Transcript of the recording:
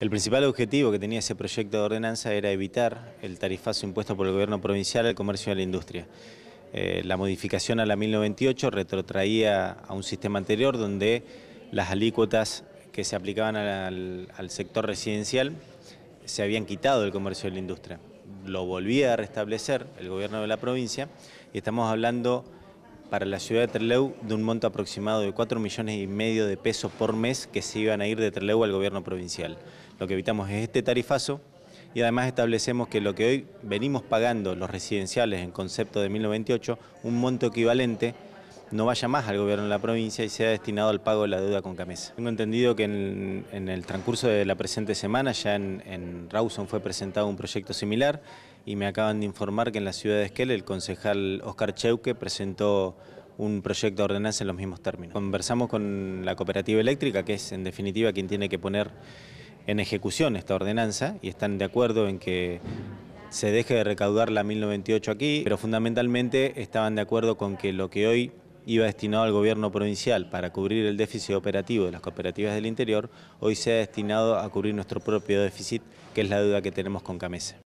El principal objetivo que tenía ese proyecto de ordenanza era evitar el tarifazo impuesto por el gobierno provincial al comercio de la industria. Eh, la modificación a la 1098 retrotraía a un sistema anterior donde las alícuotas que se aplicaban al, sector residencial se habían quitado del comercio de la industria. Lo volvía a restablecer el gobierno de la provincia y estamos hablando para la ciudad de Trelew de un monto aproximado de 4 millones y medio de pesos por mes que se iban a ir de Trelew al gobierno provincial. Lo que evitamos es este tarifazo y además establecemos que lo que hoy venimos pagando los residenciales en concepto de 1098, un monto equivalente no vaya más al gobierno de la provincia y sea destinado al pago de la deuda con Camesa. Tengo entendido que en, el transcurso de la presente semana ya en, en, Rawson fue presentado un proyecto similar y me acaban de informar que en la ciudad de Esquel el concejal Oscar Cheuque presentó un proyecto de ordenanza en los mismos términos. Conversamos con la cooperativa eléctrica, que es en definitiva quien tiene que poner en ejecución esta ordenanza y están de acuerdo en que se deje de recaudar la 1098 aquí, pero fundamentalmente estaban de acuerdo con que lo que hoy iba destinado al gobierno provincial para cubrir el déficit operativo de las cooperativas del interior, hoy se ha destinado a cubrir nuestro propio déficit, que es la deuda que tenemos con CAMESE.